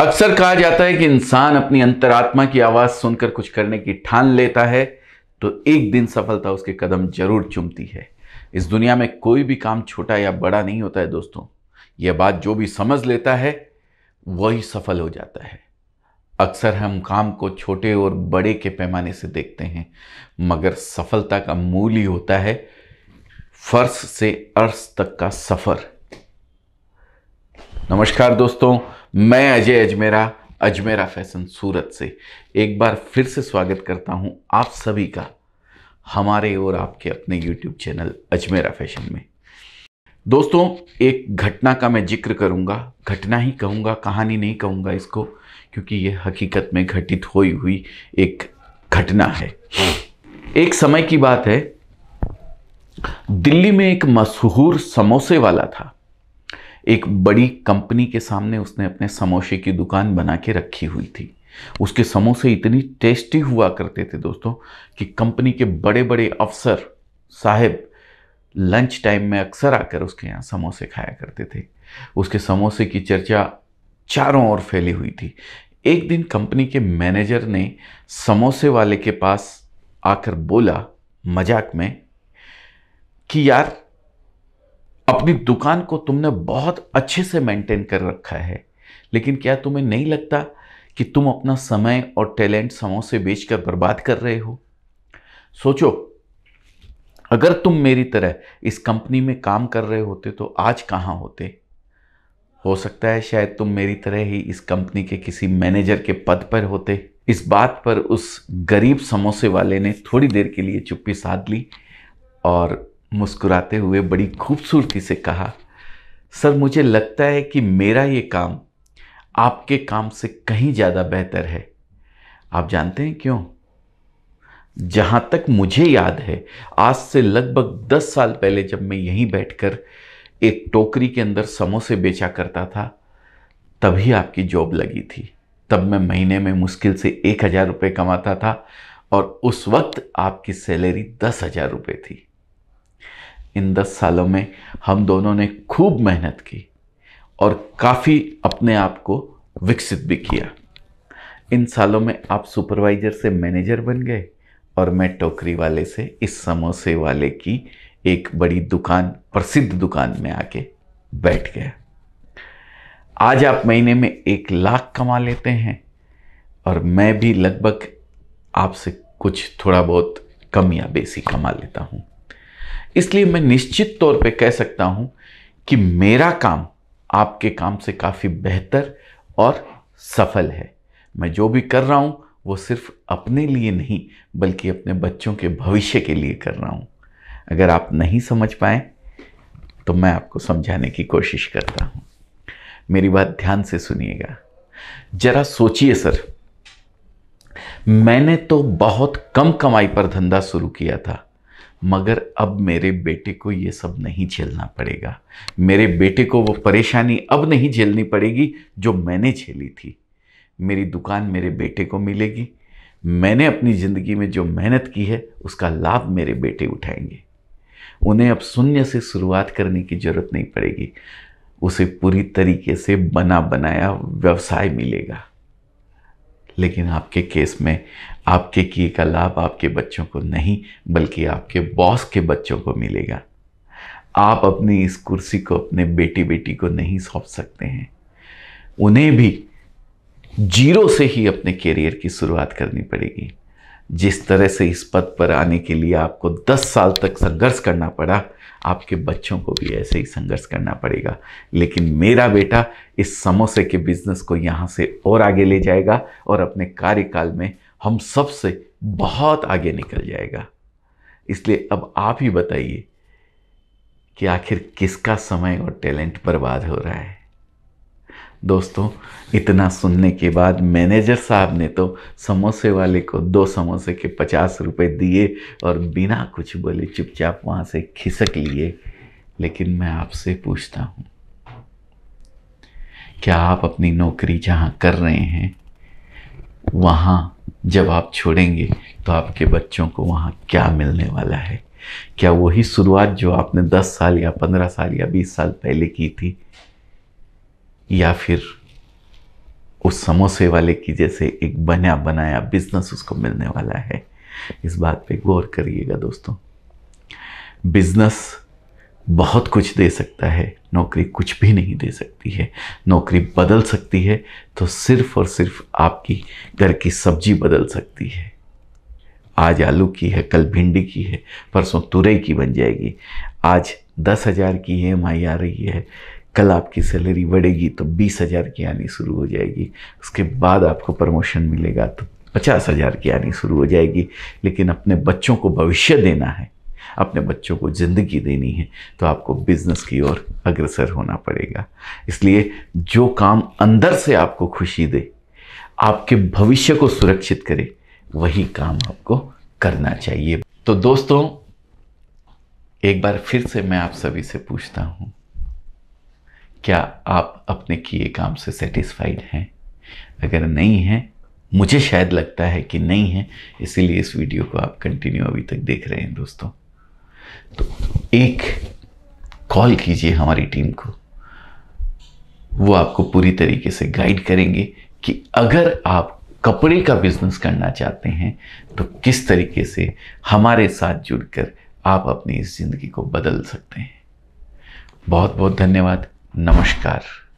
अक्सर कहा जाता है कि इंसान अपनी अंतरात्मा की आवाज़ सुनकर कुछ करने की ठान लेता है तो एक दिन सफलता उसके कदम जरूर चुमती है इस दुनिया में कोई भी काम छोटा या बड़ा नहीं होता है दोस्तों यह बात जो भी समझ लेता है वही सफल हो जाता है अक्सर हम काम को छोटे और बड़े के पैमाने से देखते हैं मगर सफलता का मूल ही होता है फर्श से अर्श तक का सफ़र नमस्कार दोस्तों मैं अजय अजमेरा अजमेरा फैशन सूरत से एक बार फिर से स्वागत करता हूं आप सभी का हमारे और आपके अपने यूट्यूब चैनल अजमेरा फैशन में दोस्तों एक घटना का मैं जिक्र करूंगा घटना ही कहूंगा कहानी नहीं कहूंगा इसको क्योंकि यह हकीकत में घटित हुई हुई एक घटना है एक समय की बात है दिल्ली में एक मशहूर समोसे वाला था एक बड़ी कंपनी के सामने उसने अपने समोसे की दुकान बना के रखी हुई थी उसके समोसे इतनी टेस्टी हुआ करते थे दोस्तों कि कंपनी के बड़े बड़े अफसर साहेब लंच टाइम में अक्सर आकर उसके यहाँ समोसे खाया करते थे उसके समोसे की चर्चा चारों ओर फैली हुई थी एक दिन कंपनी के मैनेजर ने समोसे वाले के पास आकर बोला मजाक में कि यार अपनी दुकान को तुमने बहुत अच्छे से मेंटेन कर रखा है लेकिन क्या तुम्हें नहीं लगता कि तुम अपना समय और टैलेंट समोसे बेचकर बर्बाद कर रहे हो सोचो अगर तुम मेरी तरह इस कंपनी में काम कर रहे होते तो आज कहाँ होते हो सकता है शायद तुम मेरी तरह ही इस कंपनी के किसी मैनेजर के पद पर होते इस बात पर उस गरीब समोसे वाले ने थोड़ी देर के लिए चुप्पी साध ली और मुस्कुराते हुए बड़ी खूबसूरती से कहा सर मुझे लगता है कि मेरा ये काम आपके काम से कहीं ज़्यादा बेहतर है आप जानते हैं क्यों जहाँ तक मुझे याद है आज से लगभग दस साल पहले जब मैं यहीं बैठकर एक टोकरी के अंदर समोसे बेचा करता था तभी आपकी जॉब लगी थी तब मैं महीने में मुश्किल से एक हज़ार रुपये कमाता था और उस वक्त आपकी सैलरी दस हज़ार रुपये थी इन दस सालों में हम दोनों ने खूब मेहनत की और काफ़ी अपने आप को विकसित भी किया इन सालों में आप सुपरवाइज़र से मैनेजर बन गए और मैं टोकरी वाले से इस समोसे वाले की एक बड़ी दुकान प्रसिद्ध दुकान में आके बैठ गया आज आप महीने में एक लाख कमा लेते हैं और मैं भी लगभग आपसे कुछ थोड़ा बहुत कम या बेसी कमा लेता हूँ इसलिए मैं निश्चित तौर पे कह सकता हूं कि मेरा काम आपके काम से काफ़ी बेहतर और सफल है मैं जो भी कर रहा हूं वो सिर्फ अपने लिए नहीं बल्कि अपने बच्चों के भविष्य के लिए कर रहा हूं अगर आप नहीं समझ पाए तो मैं आपको समझाने की कोशिश करता हूं मेरी बात ध्यान से सुनिएगा जरा सोचिए सर मैंने तो बहुत कम कमाई पर धंधा शुरू किया था मगर अब मेरे बेटे को ये सब नहीं झेलना पड़ेगा मेरे बेटे को वो परेशानी अब नहीं झेलनी पड़ेगी जो मैंने झेली थी मेरी दुकान मेरे बेटे को मिलेगी मैंने अपनी ज़िंदगी में जो मेहनत की है उसका लाभ मेरे बेटे उठाएंगे उन्हें अब शून्य से शुरुआत करने की ज़रूरत नहीं पड़ेगी उसे पूरी तरीके से बना बनाया व्यवसाय मिलेगा लेकिन आपके केस में आपके किए का लाभ आपके बच्चों को नहीं बल्कि आपके बॉस के बच्चों को मिलेगा आप अपनी इस कुर्सी को अपने बेटी बेटी को नहीं सौंप सकते हैं उन्हें भी जीरो से ही अपने करियर की शुरुआत करनी पड़ेगी जिस तरह से इस पद पर आने के लिए आपको 10 साल तक संघर्ष करना पड़ा आपके बच्चों को भी ऐसे ही संघर्ष करना पड़ेगा लेकिन मेरा बेटा इस समोसे के बिजनेस को यहाँ से और आगे ले जाएगा और अपने कार्यकाल में हम सब से बहुत आगे निकल जाएगा इसलिए अब आप ही बताइए कि आखिर किसका समय और टैलेंट बर्बाद हो रहा है दोस्तों इतना सुनने के बाद मैनेजर साहब ने तो समोसे वाले को दो समोसे के पचास रुपए दिए और बिना कुछ बोले चुपचाप वहां से खिसक लिए लेकिन मैं आपसे पूछता हूं क्या आप अपनी नौकरी जहां कर रहे हैं वहां जब आप छोड़ेंगे तो आपके बच्चों को वहाँ क्या मिलने वाला है क्या वही शुरुआत जो आपने 10 साल या 15 साल या 20 साल पहले की थी या फिर उस समोसे वाले की जैसे एक बना बनाया बिजनेस उसको मिलने वाला है इस बात पे गौर करिएगा दोस्तों बिजनेस बहुत कुछ दे सकता है नौकरी कुछ भी नहीं दे सकती है नौकरी बदल सकती है तो सिर्फ और सिर्फ आपकी घर की सब्जी बदल सकती है आज आलू की है कल भिंडी की है परसों तुरई की बन जाएगी आज दस हज़ार की ई आ रही है कल आपकी सैलरी बढ़ेगी तो बीस हज़ार की आनी शुरू हो जाएगी उसके बाद आपको प्रमोशन मिलेगा तो पचास हज़ार की आनी शुरू हो जाएगी लेकिन अपने बच्चों को भविष्य देना है अपने बच्चों को ज़िंदगी देनी है तो आपको बिज़नेस की ओर अग्रसर होना पड़ेगा इसलिए जो काम अंदर से आपको खुशी दे आपके भविष्य को सुरक्षित करे वही काम आपको करना चाहिए तो दोस्तों एक बार फिर से मैं आप सभी से पूछता हूँ क्या आप अपने किए काम से सेटिस्फाइड हैं अगर नहीं हैं मुझे शायद लगता है कि नहीं है इसीलिए इस वीडियो को आप कंटिन्यू अभी तक देख रहे हैं दोस्तों तो एक कॉल कीजिए हमारी टीम को वो आपको पूरी तरीके से गाइड करेंगे कि अगर आप कपड़े का बिजनेस करना चाहते हैं तो किस तरीके से हमारे साथ जुड़कर आप अपनी इस ज़िंदगी को बदल सकते हैं बहुत बहुत धन्यवाद नमस्कार